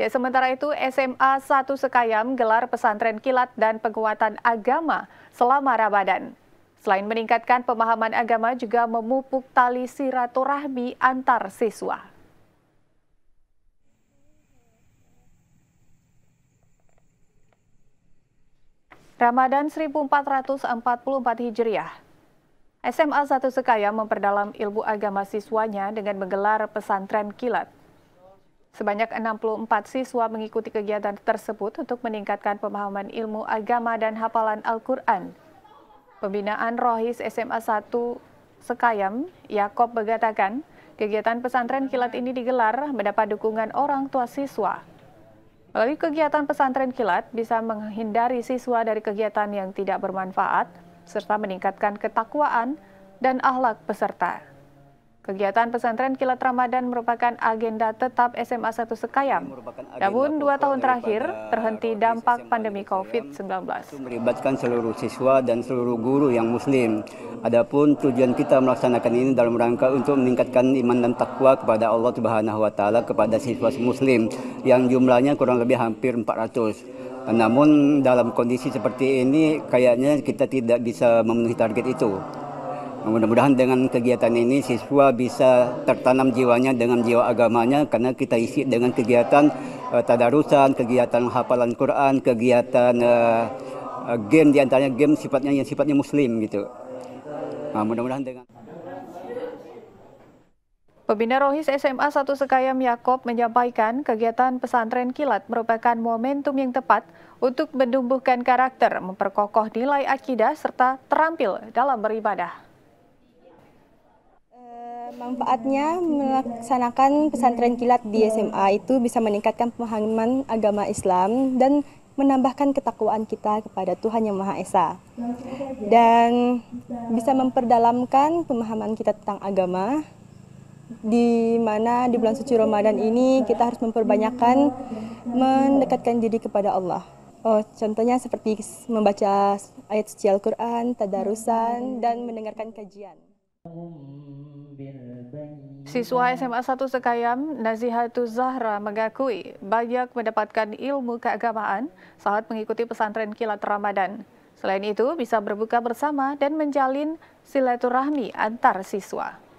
Ya, sementara itu SMA 1 Sekayam gelar pesantren kilat dan penguatan agama selama Ramadan. Selain meningkatkan pemahaman agama juga memupuk tali silaturahmi antar siswa. Ramadan 1444 Hijriah SMA 1 Sekayam memperdalam ilmu agama siswanya dengan menggelar pesantren kilat. Sebanyak 64 siswa mengikuti kegiatan tersebut untuk meningkatkan pemahaman ilmu agama dan hafalan Al-Quran. Pembinaan Rohis SMA 1 Sekayam, Yakob mengatakan, kegiatan pesantren kilat ini digelar mendapat dukungan orang tua siswa. Melalui kegiatan pesantren kilat bisa menghindari siswa dari kegiatan yang tidak bermanfaat, serta meningkatkan ketakwaan dan ahlak peserta. Kegiatan pesantren kilat Ramadan merupakan agenda tetap SMA 1 Sekayam. Namun dua tahun terakhir terhenti dampak pandemi COVID-19. Melibatkan seluruh siswa dan seluruh guru yang muslim. Adapun tujuan kita melaksanakan ini dalam rangka untuk meningkatkan iman dan takwa kepada Allah Subhanahu wa taala kepada siswa muslim yang jumlahnya kurang lebih hampir 400. Namun dalam kondisi seperti ini kayaknya kita tidak bisa memenuhi target itu. Mudah-mudahan dengan kegiatan ini siswa bisa tertanam jiwanya dengan jiwa agamanya karena kita isi dengan kegiatan uh, tadarusan, kegiatan hafalan Quran, kegiatan uh, game diantaranya game sifatnya yang sifatnya muslim gitu. Nah, mudah-mudahan dengan Pembina Rohis SMA 1 Sekayam Yakob menyampaikan kegiatan pesantren kilat merupakan momentum yang tepat untuk menumbuhkan karakter, memperkokoh nilai akidah, serta terampil dalam beribadah. Manfaatnya melaksanakan pesantren kilat di SMA itu bisa meningkatkan pemahaman agama Islam dan menambahkan ketakwaan kita kepada Tuhan Yang Maha Esa. Dan bisa memperdalamkan pemahaman kita tentang agama, di mana di bulan suci Ramadan ini kita harus memperbanyakkan mendekatkan diri kepada Allah. Oh, contohnya seperti membaca ayat suci Al-Quran, tadarusan, dan mendengarkan kajian. Siswa SMA 1 Sekayam, Nazihatu Zahra mengakui banyak mendapatkan ilmu keagamaan saat mengikuti pesantren kilat Ramadan. Selain itu, bisa berbuka bersama dan menjalin silaturahmi antar siswa.